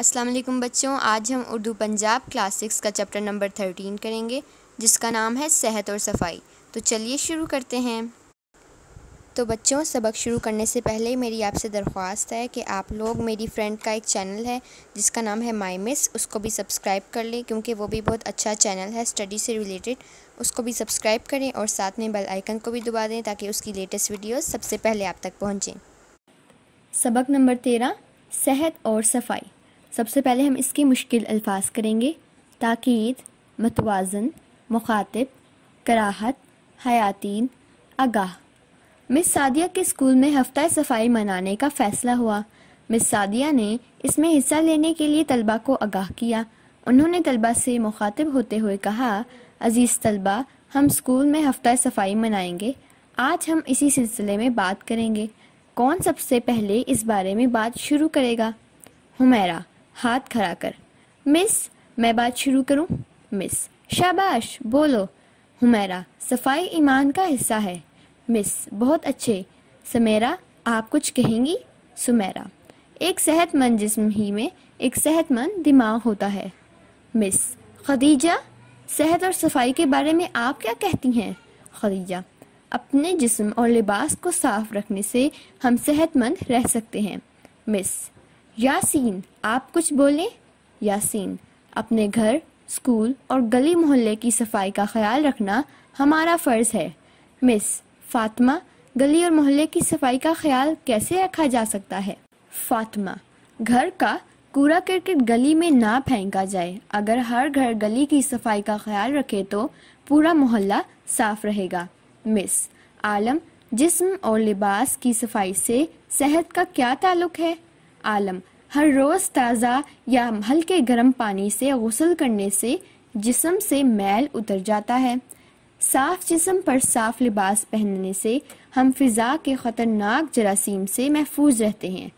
अस्सलाम वालेकुम बच्चों आज हम उर्दू पंजाब क्लास सिक्स का चैप्टर नंबर थर्टीन करेंगे जिसका नाम है सेहत और सफाई तो चलिए शुरू करते हैं तो बच्चों सबक शुरू करने से पहले मेरी आपसे दरख्वास्त है कि आप लोग मेरी फ्रेंड का एक चैनल है जिसका नाम है माई मिस उसको भी सब्सक्राइब कर लें क्योंकि वो भी बहुत अच्छा चैनल है स्टडी से रिलेटेड उसको भी सब्सक्राइब करें और साथ में बेल आइकन को भी दबा दें ताकि उसकी लेटेस्ट वीडियोस सबसे पहले आप तक पहुँचें सबक नंबर तेरह सेहत और सफाई सबसे पहले हम इसके मुश्किल अल्फाज करेंगे ताक़द मतवाजन मुखातिब कराहत हयातीन आगाह मिस सादिया के स्कूल में हफ्ता सफाई मनाने का फ़ैसला हुआ मिस सादिया ने इसमें हिस्सा लेने के लिए तलबा को आगाह किया उन्होंने तलबा से मुखातिब होते हुए कहा अज़ीज़ तलबा हम स्कूल में हफ्ता सफाई मनाएंगे आज हम इसी सिलसिले में बात करेंगे कौन सबसे पहले इस बारे में बात शुरू करेगा हुमेरा हाथ खड़ा कर मिस मैं बात शुरू करूं मिस शाबाश बोलो हुमेरा सफाई ईमान का हिस्सा है मिस बहुत अच्छे समेरा आप कुछ कहेंगी सुमेरा एक सेहतमंद जिस्म ही में एक सेहतमंद दिमाग होता है मिस खदीजा सेहत और सफाई के बारे में आप क्या कहती हैं खदीजा अपने जिस्म और लिबास को साफ रखने से हम सेहतमंद रह सकते हैं मिस यासीन आप कुछ बोले यासीन अपने घर स्कूल और गली मोहल्ले की सफाई का ख्याल रखना हमारा फ़र्ज़ है मिस फातिमा गली और मोहल्ले की सफाई का ख्याल कैसे रखा जा सकता है फातिमा घर का कूड़ा करकट गली में ना फेंका जाए अगर हर घर गली की सफाई का ख्याल रखे तो पूरा मोहल्ला साफ रहेगा मिस आलम जिस्म और लिबास की सफाई से सेहत का क्या ताल्लुक है आलम हर रोज़ ताज़ा या हल्के गर्म पानी से गसल करने से जिसम से मैल उतर जाता है साफ जिसम पर साफ लिबास पहनने से हम फिज़ा के ख़तरनाक जरासीम से महफूज रहते हैं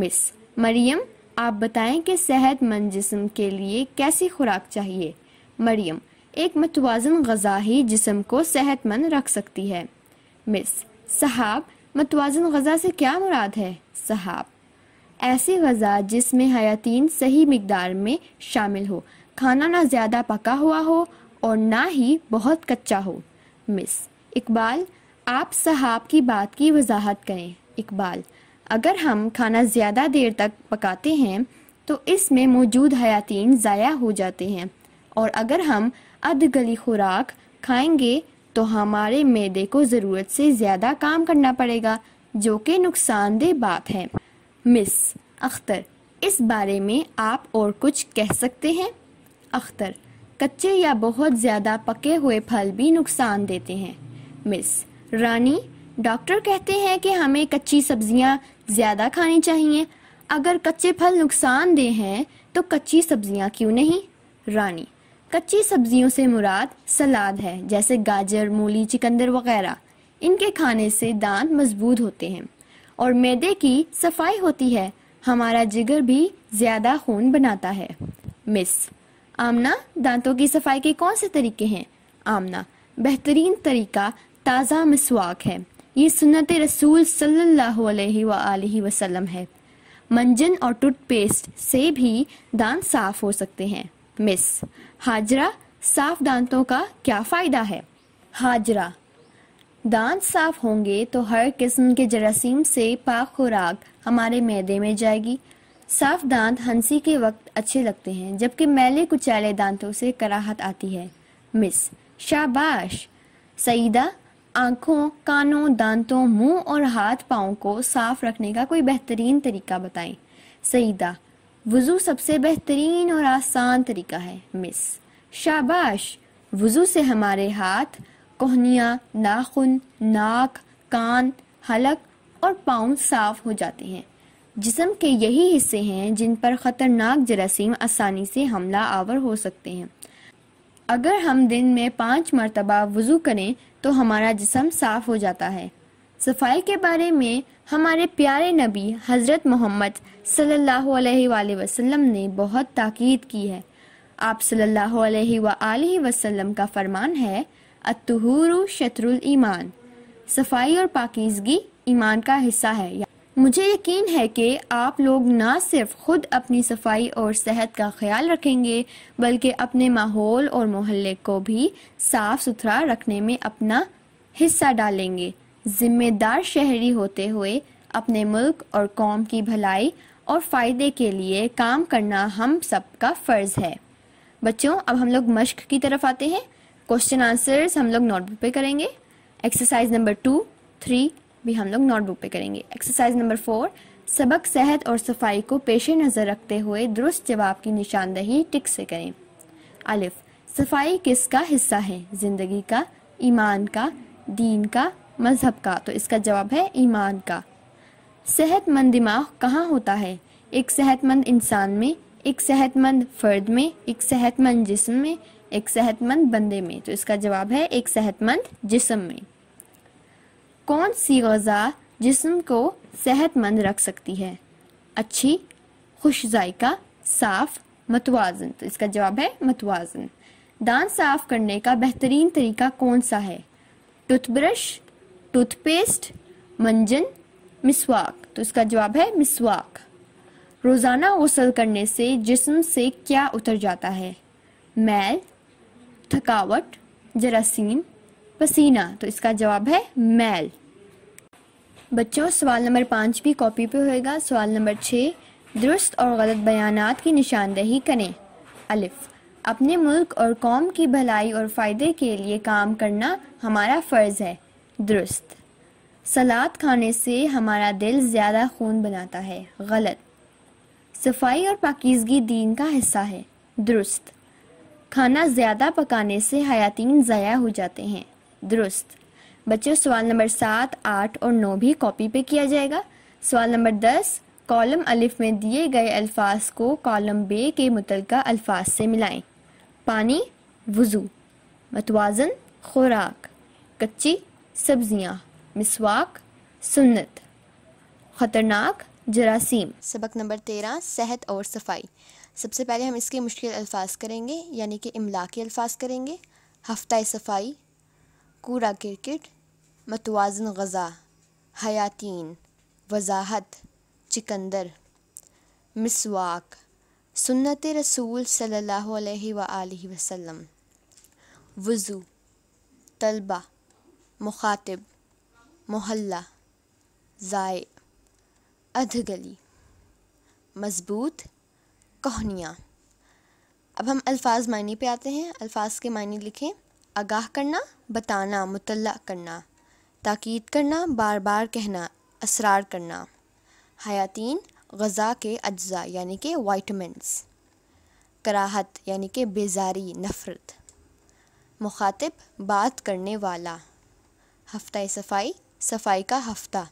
मिस मरियम आप बताएं कि सेहतमंद जिसम के लिए कैसी खुराक चाहिए मरियम एक मतवाजन गजा ही जिसम को सेहतमंद रख सकती है मिस साहब मतवाजन गजा से क्या मुराद है साहब ऐसी गज़ा जिसमें हयातीन सही मकदार में शामिल हो खाना ना ज़्यादा पका हुआ हो और ना ही बहुत कच्चा हो मिस इकबाल आप सहाब की बात की वजाहत करें इकबाल अगर हम खाना ज़्यादा देर तक पकाते हैं तो इसमें मौजूद हयातीन ज़ाया हो जाते हैं और अगर हम अध गली खुराक खाएंगे तो हमारे मैदे को ज़रूरत से ज़्यादा काम करना पड़ेगा जो कि नुकसानदेह बात है मिस अख्तर इस बारे में आप और कुछ कह सकते हैं अख्तर कच्चे या बहुत ज़्यादा पके हुए फल भी नुकसान देते हैं मिस रानी डॉक्टर कहते हैं कि हमें कच्ची सब्जियां ज़्यादा खानी चाहिए अगर कच्चे फल नुकसानदेह हैं तो कच्ची सब्जियां क्यों नहीं रानी कच्ची सब्जियों से मुराद सलाद है जैसे गाजर मूली चिकंदर वगैरह इनके खाने से दांत मजबूत होते हैं और मैदे की सफाई होती है हमारा जिगर भी ज्यादा खून बनाता है मिस आमना दांतों की सफाई के कौन से तरीके हैं आमना बेहतरीन तरीका ताज़ा मसवाक है ये सुनत रसूल सल्लल्लाहु अलैहि सल्ला वसल्लम है मंजन और टूथपेस्ट से भी दांत साफ हो सकते हैं मिस हाजरा साफ दांतों का क्या फ़ायदा है हाजरा दांत साफ होंगे तो हर किस्म के जरासीम से पाक खुराक हमारे मैदे में जाएगी साफ दांत हंसी के वक्त अच्छे लगते हैं जबकि मैले कुचैले दांतों से कराहत आती है मिस शाबाश सईदा आँखों कानों दांतों मुंह और हाथ पाओ को साफ रखने का कोई बेहतरीन तरीका बताएं सईदा वज़ू सबसे बेहतरीन और आसान तरीका है मिस शाबाश वज़ू से हमारे हाथ कोहनिया नाखून नाक कान हलक और पाँव साफ हो जाते हैं जिसम के यही हिस्से हैं जिन पर ख़तरनाक जरासीम आसानी से हमला आवर हो सकते हैं अगर हम दिन में पाँच मरतबा वज़ू करें तो हमारा जिसम साफ हो जाता है सफाई के बारे में हमारे प्यारे नबी हज़रत मोहम्मद सल्लल्लाहु अलैहि वसल्लम ने बहुत ताकीद की है आप सल्लल्लाहु अलैहि वसल्लम का फरमान है अतहूर शत्रुल ईमान सफाई और पाकिजगी ईमान का हिस्सा है मुझे यकीन है कि आप लोग ना सिर्फ खुद अपनी सफाई और सेहत का ख्याल रखेंगे बल्कि अपने माहौल और मोहल्ले को भी साफ सुथरा रखने में अपना हिस्सा डालेंगे जिम्मेदार शहरी होते हुए अपने मुल्क और कौम की भलाई और फ़ायदे के लिए काम करना हम सब का फ़र्ज़ है बच्चों अब हम लोग मश्क की तरफ आते हैं क्वेश्चन आंसर्स हम लोग नोटबुक पे करेंगे एक्सरसाइज नंबर टू थ्री भी हम लोग नोटबुक पे करेंगे एक्सरसाइज नंबर फोर सबक सेहत और सफाई को पेश नज़र रखते हुए दुरुस्त जवाब की निशानदही टिक से करें अलिफ सफाई किसका हिस्सा है ज़िंदगी का ईमान का दीन का मज़हब का तो इसका जवाब है ईमान का सेहतमंद दिमाग कहाँ होता है एक सेहतमंद इंसान में एक सेहतमंद फ़र्द में एक सेहतमंद जिस्म में एक सेहतमंद बंदे में तो इसका जवाब है एक सेहतमंद जिसम में कौन सी गज़ा जिसम को सेहतमंद रख सकती है अच्छी खुश जायका साफ मतवाजन तो इसका जवाब है मतवाजन दांत साफ करने का बेहतरीन तरीका कौन सा है टूथब्रश टूथपेस्ट मंजन मिसवाक तो इसका जवाब है मिसवाक रोज़ाना गसल करने से जिस्म से क्या उतर जाता है मैल थकावट जरासीम पसीना तो इसका जवाब है मैल बच्चों सवाल नंबर पाँच भी कॉपी पे होएगा सवाल नंबर छः दुरुस्त और गलत बयानात की निशानदेही करें अलिफ अपने मुल्क और कौम की भलाई और फ़ायदे के लिए काम करना हमारा फ़र्ज़ है दुरुस्त सलाद खाने से हमारा दिल ज़्यादा खून बनाता है गलत सफाई और पाकिजगी दीन का हिस्सा है दुरुस्त खाना ज़्यादा पकाने से हयातीन ज़ाया हो जाते हैं दुरुस्त बच्चों सवाल नंबर सात आठ और नौ भी कॉपी पे किया जाएगा सवाल नंबर दस कॉलम अलिफ में दिए गए अल्फाज को कॉलम बे के मुतलका अल्फाज से मिलाएं पानी वज़ू मतवाजन खुराक कच्ची सब्जियां, मिसवाक सुन्नत ख़तरनाक जरासीम सबक नंबर तेरह सेहत और सफाई सबसे पहले हम इसके मुश्किल अल्फाज करेंगे यानी कि इमला के अल्फाज करेंगे हफ्ता सफाई कूड़ा क्रिकेट मतवाजन गज़ा हयातीन वजाहत चिकंदर मिसवाक सुन्नत रसूल सल्लल्लाहु अलैहि सल्ला वसल्लम वज़ू तलबा मुखातिब मोहल्ला ज़ाय अधगली मज़बूत कहानियाँ अब हम अल्फाज मायने पे आते हैं अल्फाज के मायने लिखें आगाह करना बताना मुतल करना ताकीद करना बार बार कहना असरार करना हयातीन गज़ा के अज्जा यानी कि वाइटमिनस कराहत यानी कि बेजारी नफ़रत मुखातिब बात करने वाला हफ्ता सफाई सफाई का हफ्ता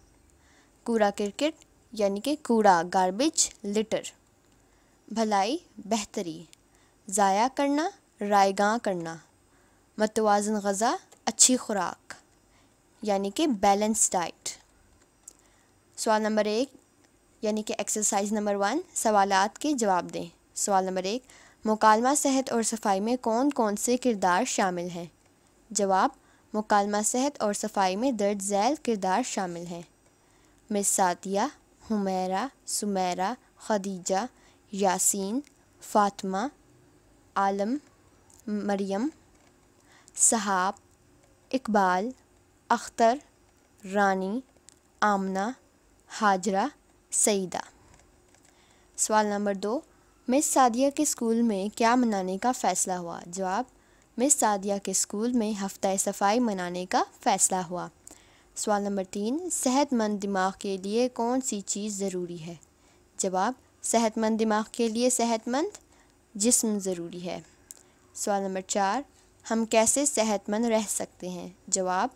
कूड़ा क्रिकेट यानी कि कूड़ा गारबेज लिटर भलाई बेहतरी ज़ाया करना रायगां करना मतवाजन गज़ा अच्छी खुराक यानी कि बैलेंस डाइट सवाल नंबर एक यानी कि एक्सरसाइज नंबर वन सवाल के जवाब दें सवाल नंबर एक मुकालमा सेहत और सफाई में कौन कौन से किरदार शामिल हैं जवाब मुकालमा सेहत और सफाई में दर्ज झैल किरदार शामिल हैं मिसातिया सातिया हुमैरा सुमैरा खदीजा यासीन फ़ातिमा आलम मरियम सहाब इकबाल अख्तर रानी आमना हाजरा सईदा सवाल नंबर दो मिस सादिया के स्कूल में क्या मनाने का फ़ैसला हुआ जवाब मिस सादिया के स्कूल में हफ्ता सफाई मनाने का फ़ैसला हुआ सवाल नंबर तीन सेहतमंद दिमाग के लिए कौन सी चीज़ ज़रूरी है जवाब सेहतमंद दिमाग के लिए सेहतमंद जिस्म ज़रूरी है सवाल नंबर चार हम कैसे सेहतमंद रह सकते हैं जवाब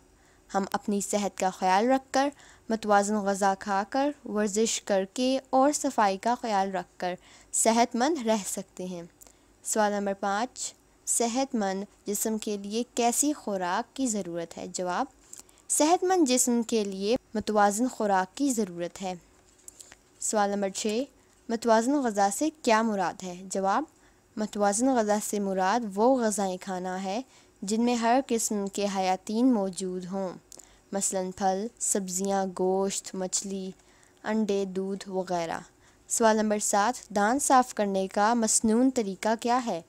हम अपनी सेहत का ख्याल रख कर मतवाजन गज़ा खाकर वर्जिश करके और सफाई का ख्याल रख कर सेहतमंद रह सकते हैं सवाल नंबर पाँच सेहतमंद जिसम के लिए कैसी खुराक की ज़रूरत है जवाब सेहतमंद जिसम के लिए मतवाजन खुराक की ज़रूरत है सवाल नंबर छः मतवाजन गज़ा से क्या मुराद है जवाब मतवाजन गज़ा से मुराद वो गज़ाएँ खाना है जिनमें हर किस्म के हयातीन मौजूद हों मसलन फल सब्ज़ियाँ गोश्त मछली अंडे दूध वगैरह सवाल नंबर सात दान साफ़ करने का मसनून तरीका क्या है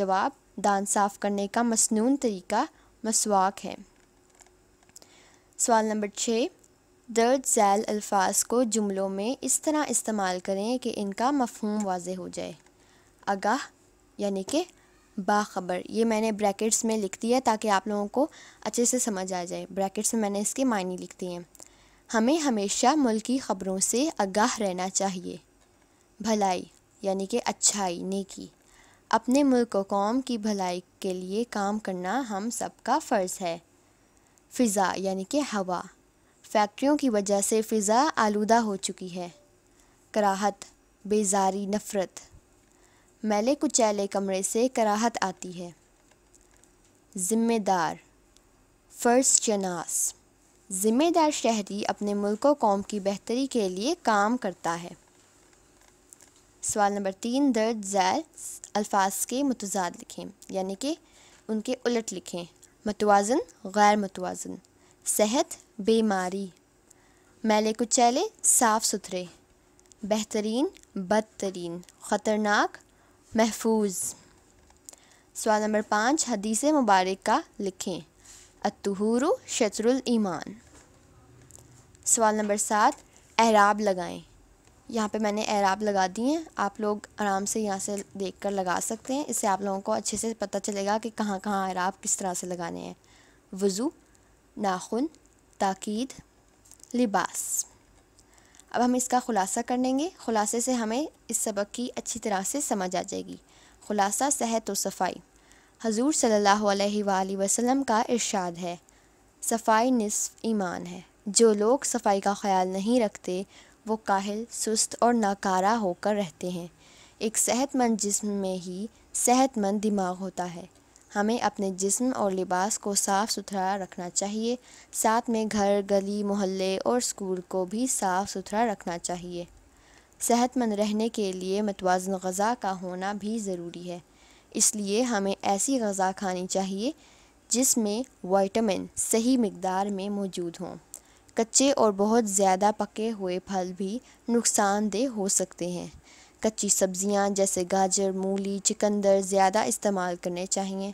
जवाब दान साफ़ करने का मसनून तरीका मसवाक है सवाल नंबर छः दर्ज झैल अल्फाज को जुमलों में इस तरह इस्तेमाल करें कि इनका मफहम वाज हो जाए आगाह यानी कि बाखबर ये मैंने ब्रैकेट्स में लिख दिया ताकि आप लोगों को अच्छे से समझ आ जाए ब्रैकेट्स में मैंने इसके मायने लिख दिए हैं हमें हमेशा मुल्की ख़बरों से आगाह रहना चाहिए भलाई यानी कि अच्छाई नेकी अपने मुल्क कौम की भलाई के लिए काम करना हम सब का फ़र्ज़ है फ़िज़ा यानी कि हवा फैक्ट्रियों की वजह से फ़िज़ा आलूदा हो चुकी है कराहत बेजारी नफ़रत मैले कुचैले कमरे से कराहत आती है ज़िम्मेदार फ़र्स्ट जनास ज़िम्मेदार शहरी अपने मुल्क और कौम की बेहतरी के लिए काम करता है सवाल नंबर तीन दर्द जैल अल्फाज के मतजाद लिखें यानी कि उनके उलट लिखें मतवाजन गैर मतवाजन सेहत बीमारी मैले कुचैले साफ़ सुथरे बेहतरीन बदतरीन ख़तरनाक महफूज सवाल नंबर पाँच हदीस मुबारक का लिखें अतहूर शतरुल ईमान सवाल नंबर सात एराब लगाएं यहाँ पे मैंने एराब लगा दी हैं आप लोग आराम से यहाँ से देख कर लगा सकते हैं इससे आप लोगों को अच्छे से पता चलेगा कि कहाँ कहाँ एराब किस तरह से लगाने हैं वज़ू नाखुन ताकीद लिबास अब हम इसका ख़ुलासा कर लेंगे ख़ुलासे से हमें इस सबक की अच्छी तरह से समझ आ जाएगी ख़ुलासा सेहत व सफ़ाई हजूर सल्लल्लाहु अलैहि वसल्लम का इरशाद है सफ़ाई नसफ़ ईमान है जो लोग सफ़ाई का ख्याल नहीं रखते वो काहिल सुस्त और नाकारा होकर रहते हैं एक सेहतमंद जिस्म में ही सेहतमंद दिमाग होता है हमें अपने जिस्म और लिबास को साफ़ सुथरा रखना चाहिए साथ में घर गली मोहल्ले और स्कूल को भी साफ़ सुथरा रखना चाहिए सेहतमंद रहने के लिए मतवाजन गज़ा का होना भी ज़रूरी है इसलिए हमें ऐसी गज़ा खानी चाहिए जिसमें वाइटमिन सही मकदार में मौजूद हों कच्चे और बहुत ज़्यादा पके हुए फल भी नुकसानदेह हो सकते हैं कच्ची सब्जियां जैसे गाजर मूली चिकंदर ज़्यादा इस्तेमाल करने चाहिए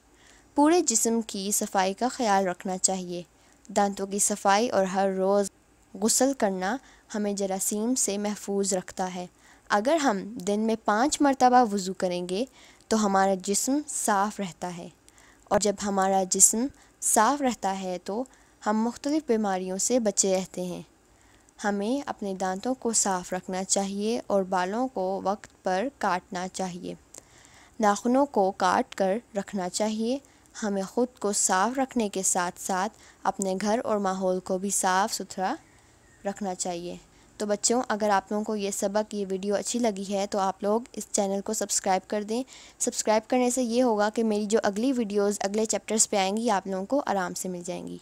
पूरे जिस्म की सफाई का ख्याल रखना चाहिए दांतों की सफाई और हर रोज़ गसल करना हमें जरासीम से महफूज रखता है अगर हम दिन में पाँच मरतबा वज़ू करेंगे तो हमारा जिस्म साफ़ रहता है और जब हमारा जिस्म साफ़ रहता है तो हम मुख्तलिफ़ बीमारियों से बचे रहते हैं हमें अपने दांतों को साफ़ रखना चाहिए और बालों को वक्त पर काटना चाहिए नाखूनों को काट कर रखना चाहिए हमें ख़ुद को साफ़ रखने के साथ साथ अपने घर और माहौल को भी साफ़ सुथरा रखना चाहिए तो बच्चों अगर आप लोगों को ये सबक ये वीडियो अच्छी लगी है तो आप लोग इस चैनल को सब्सक्राइब कर दें सब्सक्राइब करने से ये होगा कि मेरी जो अगली वीडियोस अगले चैप्टर्स पे आएंगी आप लोगों को आराम से मिल जाएंगी